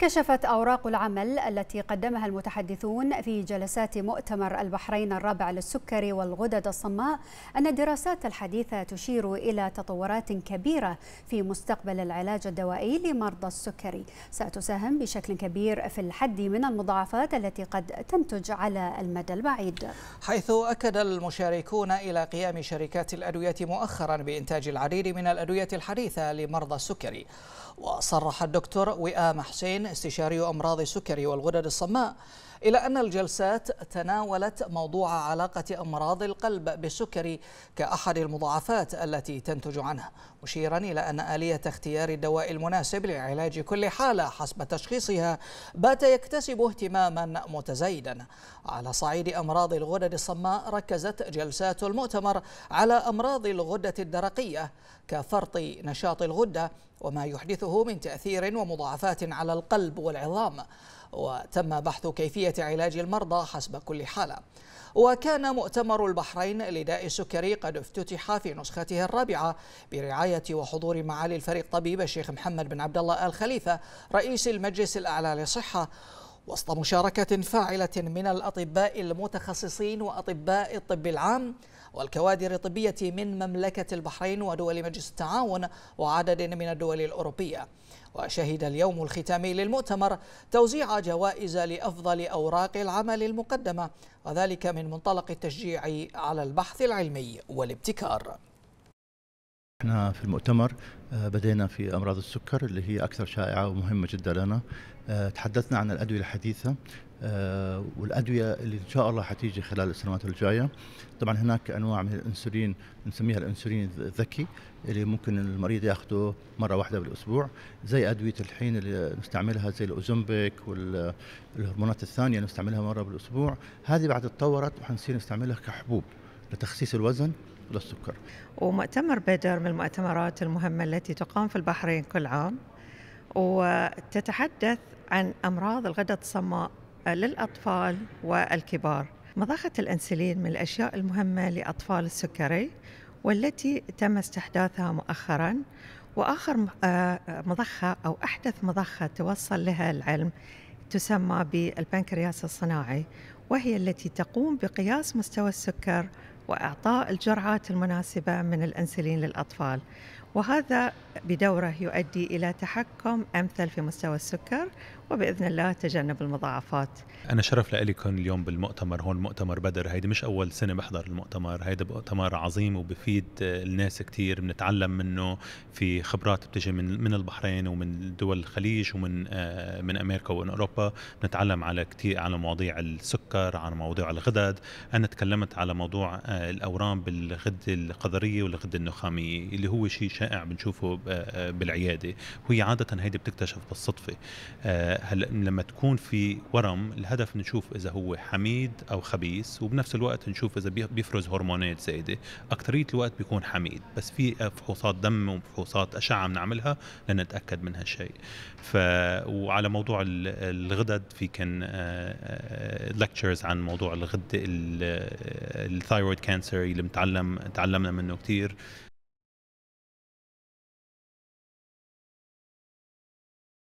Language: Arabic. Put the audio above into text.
كشفت أوراق العمل التي قدمها المتحدثون في جلسات مؤتمر البحرين الرابع للسكري والغدد الصماء أن الدراسات الحديثة تشير إلى تطورات كبيرة في مستقبل العلاج الدوائي لمرضى السكري ستساهم بشكل كبير في الحد من المضاعفات التي قد تنتج على المدى البعيد حيث أكد المشاركون إلى قيام شركات الأدوية مؤخرا بإنتاج العديد من الأدوية الحديثة لمرضى السكري وصرح الدكتور وئام حسين استشاري أمراض السكري والغدد الصماء إلى أن الجلسات تناولت موضوع علاقة أمراض القلب بالسكر كأحد المضاعفات التي تنتج عنه مشيرا إلى أن آلية اختيار الدواء المناسب لعلاج كل حالة حسب تشخيصها بات يكتسب اهتماما متزايدا على صعيد أمراض الغدد الصماء ركزت جلسات المؤتمر على أمراض الغدة الدرقية كفرط نشاط الغدة وما يحدثه من تأثير ومضاعفات على القلب والعظام وتم بحث كيفية علاج المرضى حسب كل حالة وكان مؤتمر البحرين لداء السكري قد افتتح في نسخته الرابعة برعاية وحضور معالي الفريق طبيب الشيخ محمد بن عبد الله آل خليفة رئيس المجلس الأعلى للصحة وسط مشاركة فاعلة من الأطباء المتخصصين وأطباء الطب العام والكوادر الطبية من مملكة البحرين ودول مجلس التعاون وعدد من الدول الأوروبية وشهد اليوم الختامي للمؤتمر توزيع جوائز لأفضل أوراق العمل المقدمة وذلك من منطلق التشجيع على البحث العلمي والابتكار احنا في المؤتمر آه، بدينا في امراض السكر اللي هي اكثر شائعه ومهمه جدا لنا آه، تحدثنا عن الادويه الحديثه آه، والادويه اللي ان شاء الله حتيجي خلال السنوات الجايه طبعا هناك انواع من الانسولين نسميها الانسولين الذكي اللي ممكن المريض ياخذه مره واحده بالاسبوع زي ادويه الحين اللي نستعملها زي الاوزمبيك والهرمونات الثانيه نستعملها مره بالاسبوع هذه بعد تطورت وحنصير نستعملها كحبوب لتخسيس الوزن للسكر ومؤتمر بدر من المؤتمرات المهمة التي تقام في البحرين كل عام وتتحدث عن أمراض الغدة الصماء للأطفال والكبار مضخة الأنسولين من الأشياء المهمة لأطفال السكري والتي تم استحداثها مؤخرا وآخر آه، مضخة أو أحدث مضخة توصل لها العلم تسمى بالبنكرياس الصناعي وهي التي تقوم بقياس مستوى السكر واعطاء الجرعات المناسبه من الانسولين للاطفال وهذا بدوره يؤدي الى تحكم امثل في مستوى السكر وباذن الله تجنب المضاعفات. انا شرف لي كون اليوم بالمؤتمر هون مؤتمر بدر هيدي مش اول سنه بحضر المؤتمر هيدا مؤتمر عظيم وبفيد الناس كثير بنتعلم منه في خبرات بتجي من من البحرين ومن دول الخليج ومن آه، من امريكا ومن اوروبا بنتعلم على كثير على مواضيع السكر على مواضيع الغدد انا تكلمت على موضوع آه، الاورام بالغده القذريه والغده النخاميه اللي هو شيء شائع بنشوفه آه، آه، بالعياده وهي عاده هيدي بتكتشف بالصدفه آه، هلا لما تكون في ورم الهدف نشوف اذا هو حميد او خبيث وبنفس الوقت نشوف اذا بيفرز هرمونات زايده اكثريه الوقت بيكون حميد بس في فحوصات دم وفحوصات اشعه بنعملها لنتاكد من هالشيء ف وعلى موضوع الغدد في كان ليكتشرز عن موضوع الغده الثايرويد كانسر اللي متعلم تعلمنا منه كثير